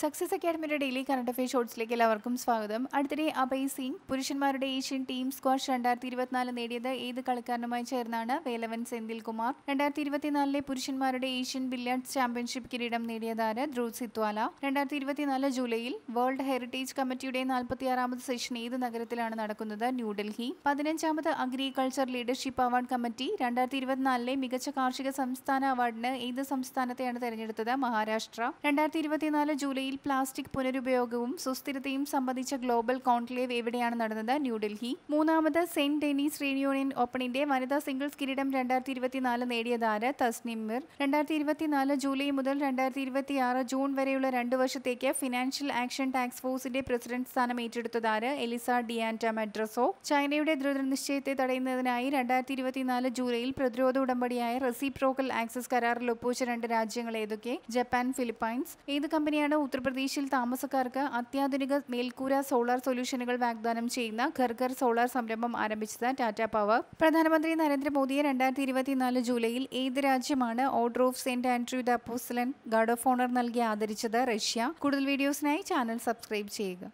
success അക്കാഡമിയുടെ daily current affair ഷോർട്സിലേക്ക് എല്ലാവർക്കും സ്വാഗതം അടുത്തിടെ അഭയ് സിംഗ് പുരുഷന്മാരുടെ ഏഷ്യൻ ടീം സ്ക്വാഷ് രണ്ടായിരത്തി ഇരുപത്തിനാല് നേടിയത് ഏത് കളിക്കാരനുമായി ചേർന്നാണ് വേലവൻ സെന്തിൽ കുമാർ രണ്ടായിരത്തി ഇരുപത്തിനാലിലെ പുരുഷന്മാരുടെ ഏഷ്യൻ ബില്ല്യാർഡ്സ് ചാമ്പ്യൻഷിപ്പ് കിരീടം നേടിയതാര ധ്രുവ് സിത്വാല രണ്ടായിരത്തി ഇരുപത്തിനാല് ജൂലൈയിൽ വേൾഡ് ഹെറിറ്റേജ് കമ്മിറ്റിയുടെ നാൽപ്പത്തിയാറാമത് സെഷൻ ഏത് നഗരത്തിലാണ് നടക്കുന്നത് ന്യൂഡൽഹി പതിനഞ്ചാമത് അഗ്രികൾച്ചർ ലീഡർഷിപ്പ് അവാർഡ് കമ്മിറ്റി രണ്ടായിരത്തി ഇരുപത്തിനാലിലെ മികച്ച കാർഷിക സംസ്ഥാന അവാർഡിന് ഏത് സംസ്ഥാനത്തെയാണ് തെരഞ്ഞെടുത്തത് മഹാരാഷ്ട്ര രണ്ടായിരത്തി ഇരുപത്തിനാല് ജൂലൈ ഇന്ത്യയിൽ പ്ലാസ്റ്റിക് പുനരുപയോഗവും സുസ്ഥിരതയും സംബന്ധിച്ച ഗ്ലോബൽ കോൺക്ലേവ് എവിടെയാണ് നടന്നത് ന്യൂഡൽഹി മൂന്നാമത് സെന്റ് ഡെനീസ് റീയൂണിയൻ ഓപ്പണിന്റെ വനിതാ സിംഗിൾസ് കിരീടം രണ്ടായിരത്തി ഇരുപത്തിനാല് നേടിയതാര് തസ്നിം മിർ രണ്ടായിരത്തി ഇരുപത്തിനാല് ജൂലൈ മുതൽ രണ്ടായിരത്തി ഇരുപത്തിയാറ് ജൂൺ വരെയുള്ള രണ്ടു വർഷത്തേക്ക് ഫിനാൻഷ്യൽ ആക്ഷൻ ടാക്സ് ഫോഴ്സിന്റെ പ്രസിഡന്റ് സ്ഥാനം ഏറ്റെടുത്തതാര് എലിസ ഡിയാൻറ്റ മെഡ്രസോ ചൈനയുടെ ദൃഢനിശ്ചയത്തെ തടയുന്നതിനായി രണ്ടായിരത്തി ഇരുപത്തിനാല് ജൂലൈയിൽ പ്രതിരോധ ഉടമ്പടിയായ റെസിപ്രോക്കൽ ആക്സസ് കരാറിൽ ഒപ്പുവച്ച രണ്ട് രാജ്യങ്ങൾ ഏതൊക്കെ ജപ്പാൻ ഫിലിപ്പൈൻസ് ഏത് കമ്പനിയാണ് ഉത്തർപ്രദേശിൽ താമസക്കാർക്ക് അത്യാധുനിക മേൽക്കൂര സോളാർ സൊല്യൂഷനുകൾ വാഗ്ദാനം ചെയ്യുന്ന ഘർഘർ സോളാർ സംരംഭം ആരംഭിച്ചത് ടാറ്റ പവർ പ്രധാനമന്ത്രി നരേന്ദ്രമോദിയെ രണ്ടായിരത്തി ഇരുപത്തിനാല് ജൂലൈയിൽ ഏത് രാജ്യമാണ് order of Saint Andrew the അപ്പോസ്റ്റലൻ ഗാർഡ് ഓഫ് ഓണർ നൽകി ആദരിച്ചത് റഷ്യ കൂടുതൽ വീഡിയോസിനായി ചാനൽ സബ്സ്ക്രൈബ് ചെയ്യുക